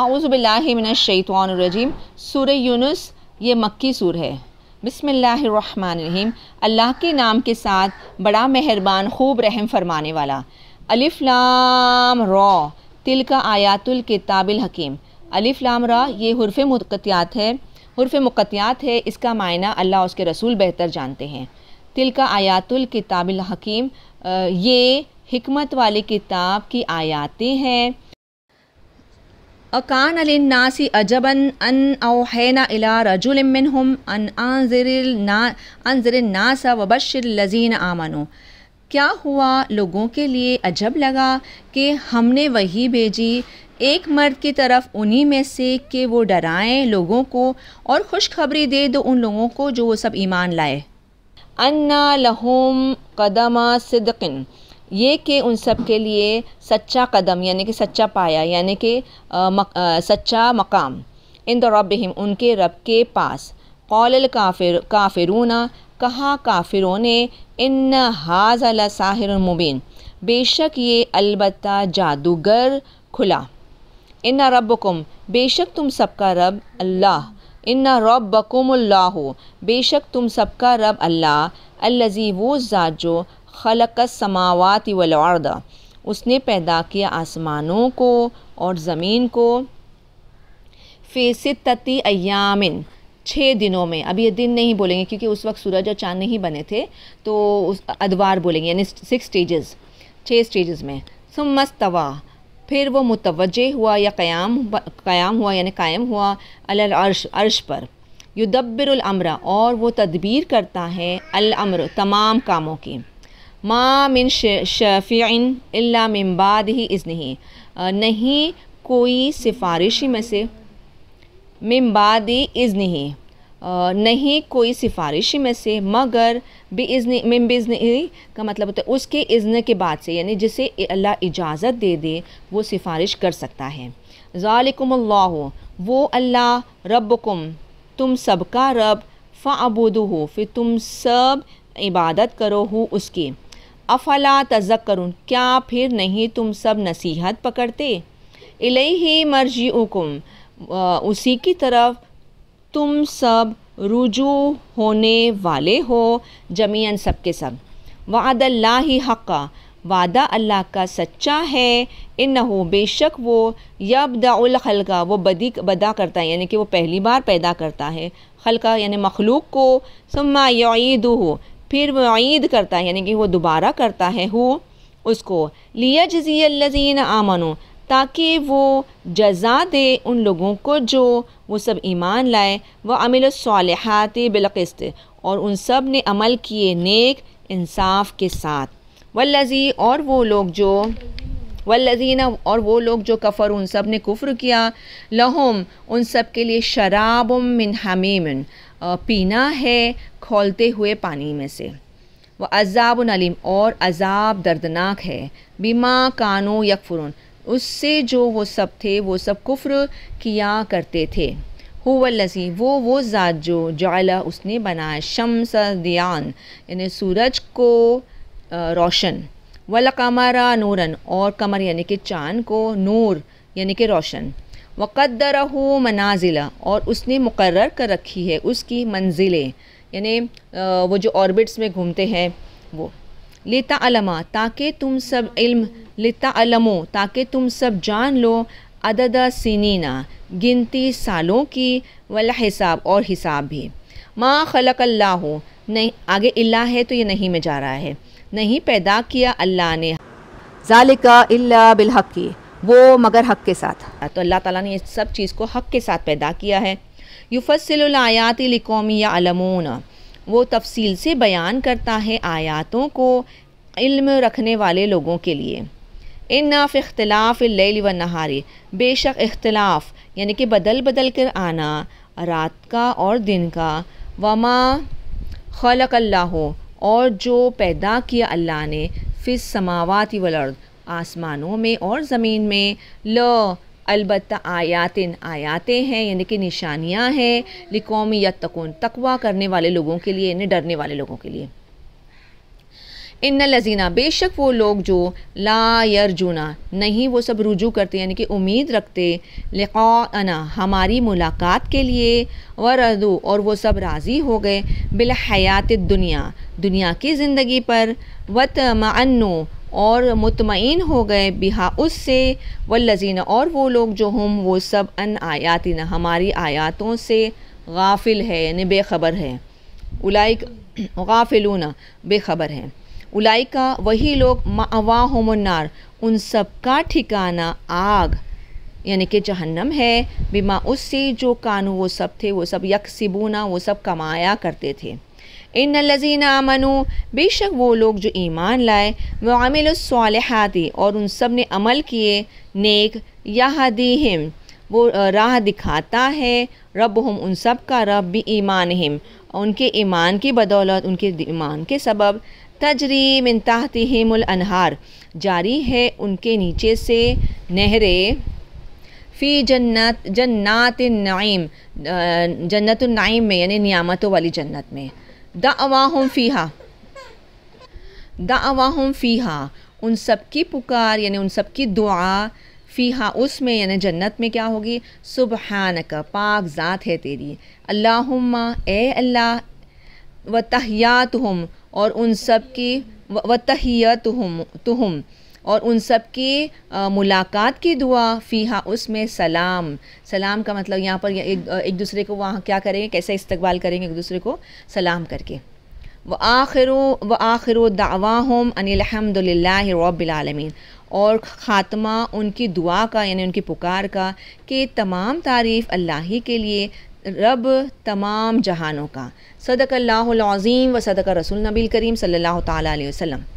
आउज़बिल्लिमिनशैतवानरजीम सूर यूनुस ये मक्की सूर है बिसमीम अल्लाह के नाम के साथ बड़ा मेहरबान खूब रहम फरमाने वाला अलिफ़लाम रॉ तिल का आयातुल किताबिल हकीम अलिफ़लाम रॉ ये हरफ मुकतियात है हरफ मुकतियात है इसका मायना अल्लाह उसके रसूल बेहतर जानते हैं तिल का आयातुल किताबिल हकीम ये हमत वाली किताब की आयातें हैं अकान लिन्नासी अजबन अन औहैना इला रजुल मिनहुम अन अनजरिल ना अनजरिल नासा वबशिर लजीन आमनो क्या हुआ लोगों के लिए अजब लगा कि हमने वही भेजी एक मर्द की तरफ उन्हीं में से कि वो डराएं लोगों को और खुशखबरी दे दो उन लोगों को जो वो सब ईमान लाए अन्ना लहूम कदमा सिदकिन ये कि उन सब के लिए सच्चा कदम यानी कि सच्चा पाया यानी कि मक, सच्चा मकाम इन रबहिम उनके रब के पास कौल काफिर काफिरूना कहा काफिरों ने इन हाजला साहिर मुबीन बेशक ये अलबत् जादूगर खुला इन रबकुम बेशक तुम सबका रब अल्लाह इन रबकुम अल्लाह बेशक तुम सबका रब अल्लाह अल्लाजी वो जो खलक समावत वलर्द उसने पैदा किया आसमानों को और ज़मीन को फेसित तती अयामिन छः दिनों में अब ये दिन नहीं बोलेंगे क्योंकि उस वक्त सूरज और चाँद नहीं बने थे तो उस अदवार बोलेंगे यानी सिक्स स्टेजेस छः स्टेजेस में सुमस्तवा फिर वो मुतवजे हुआ या क़याम क़याम हुआ यानी कायम हुआ अल अर्श अर्श पर युदब्बिर अमरा और वो तदबीर करता है अल अमर तमाम कामों की मा मिन शफ़ीन अल्ला मिन बाद ही इज़ नहीं नहीं कोई सिफारिशी में से मिन बाद इज़ नहीं नहीं कोई सिफारिशी में से मगर बेज़न मिम बिजन का मतलब होता है उसके इज़्न के बाद से यानी जिसे अल्लाह इजाज़त दे दे वो सिफारिश कर सकता है ज़ालिकुमल्ला वो अल्लाह रब्बकुम तुम सबका रब फ़ाबुदू हो फिर तुम सब इबादत करो हो उसकी अफला करूँ क्या फिर नहीं तुम सब नसीहत पकड़ते ही मर्जी उकुम उसी की तरफ तुम सब रुजू होने वाले हो जमीन सब के सब वादल्ला ही हक़ा वादा अल्लाह का सच्चा है इन हो बेशक वो यबदाउल खलका वो बदी बदा करता है यानी कि वो पहली बार पैदा करता है खलका यानि मखलूक को सुम्मा यदू हो फिर ईद करता है यानी कि वो दोबारा करता है हु उसको लिया जजीन आमनो ताकि वो जजा दे उन लोगों को जो वो सब ईमान लाए वह अमिल सालहत बिलकस्त और उन सब ने अमल किए नेक इंसाफ के साथ वल्लजी और वो लोग जो वल्लजीना और वो लोग जो कफ़र उन सब ने कुफ़्र किया लहम उन सब के लिए शराब मिन हमीम पीना है खोलते हुए पानी में से वह अजाब नलीम और अजाब दर्दनाक है बीमा कानू यकफुरन उससे जो वो सब थे वो सब कुफ्र किया करते थे हुवल्लसी वो वो ज़ात जो जाला उसने बनाया शम्स दियान यानी सूरज को रोशन वल कमरा नूरन और कमर यानी कि चाँद को नूर यानी कि रोशन वक़दर मनाजिला और उसने मुकर कर रखी है उसकी मंजिलें यानी वो जो ऑर्बिट्स में घूमते हैं वो लेता अलमा ताकि तुम सब इल्म लेता अलमो ताकि तुम सब जान लो अदद सीनीना गिनती सालों की वाला हिसाब और हिसाब भी माँ खलक अल्लाह नहीं आगे अल्लाह है तो ये नहीं में जा रहा है नहीं पैदा किया अल्लाह ने जालिका इल्ला बिलहक़ी वो मगर हक के साथ तो अल्लाह ताला ने सब चीज़ को हक के साथ पैदा किया है युफसलायात लिकौमी या अलमून वो तफसील से बयान करता है आयातों को इल्म रखने वाले लोगों के लिए इन्नाफ इख्तलाफ लैल व नहारी बेशक इख्तलाफ यानी कि बदल बदल कर आना रात का और दिन का वमा खलक अल्लाह और जो पैदा किया अल्लाह ने फिस समावाती वलर्द आसमानों में और ज़मीन में ल अलबत् आयातिन आयातें हैं यानी कि निशानियाँ हैं लिकौमी या तकवा करने वाले लोगों के लिए यानी डरने वाले लोगों के लिए इन लजीना बेशक वो लोग जो ला यरजुना नहीं वो सब रुजू करते यानी कि उम्मीद रखते लना हमारी मुलाकात के लिए वरदू और वो सब राज़ी हो गए बिल हयात दुनिया दुनिया की ज़िंदगी पर वत मनु और मुतमिन हो गए बिहा उससे लजीना और वो लोग जो हम वो सब अन आयातिन हमारी आयातों से गाफिल है यानी बेखबर है उलाइक गाफिलूना बेखबर हैं उलाइका वही लोग मावाहमुन्नार उन सब का ठिकाना आग यानी कि जहन्नम है बिमा उससे जो कानू वो सब थे वो सब यक सिबूना वो सब कमाया करते थे इन लजीना मनु बेशक वो लोग जो ईमान लाए वह सालहाती और उन सब ने अमल किए नेक याहदीम वो राह दिखाता है रब हम उन सब का रब भी ईमान हिम उनके ईमान की बदौलत उनके ईमान के सबब तजरी मिन अनहार जारी है उनके नीचे से नहरे फ़ी जन्नत जन्नात नाइम जन्नत नाइम में यानी नियामतों वाली जन्नत में द अवाहम फ़ीहा द अवाहम फ़ीहा उन सब की पुकार यानी उन सब की दुआ फ़ी उसमें यानी जन्नत में क्या होगी सुबह का पाक ज़ात है तेरी अल्लाहुम्मा ए अल्लाह व तहियात हम और उन सब की व तहियत हम तुम और उन सब की आ, मुलाकात की दुआ फ़ीहा उसमें सलाम सलाम का मतलब यहाँ पर एक, एक दूसरे को वहाँ क्या करेंगे कैसे इस्तकबाल करेंगे एक दूसरे को सलाम करके व आखिर व आखिर दावा हम अनिलहमदिल्ला रबालमीन और ख़ात्मा उनकी दुआ का यानी उनकी पुकार का कि तमाम तारीफ़ अल्लाह ही के लिए रब तमाम जहानों का सदक अल्लाज़ीम व सदक रसूल नबील करीम सल्लल्लाहु ताला अलैहि वसल्लम